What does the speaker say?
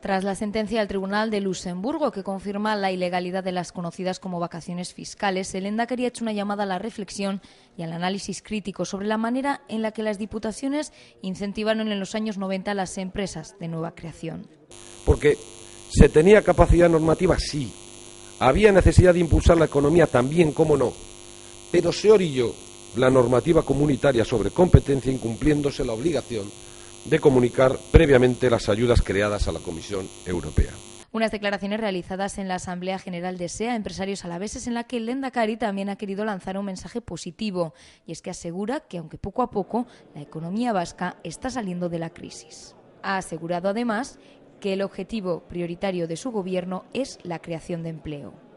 Tras la sentencia del Tribunal de Luxemburgo que confirma la ilegalidad de las conocidas como vacaciones fiscales, el quería ha hecho una llamada a la reflexión y al análisis crítico sobre la manera en la que las diputaciones incentivaron en los años 90 a las empresas de nueva creación. Porque se tenía capacidad normativa, sí. Había necesidad de impulsar la economía también, cómo no. Pero se orilló la normativa comunitaria sobre competencia incumpliéndose la obligación de comunicar previamente las ayudas creadas a la Comisión Europea. Unas declaraciones realizadas en la Asamblea General de SEA Empresarios Alaveses en la que Lenda Cari también ha querido lanzar un mensaje positivo y es que asegura que aunque poco a poco la economía vasca está saliendo de la crisis. Ha asegurado además que el objetivo prioritario de su gobierno es la creación de empleo.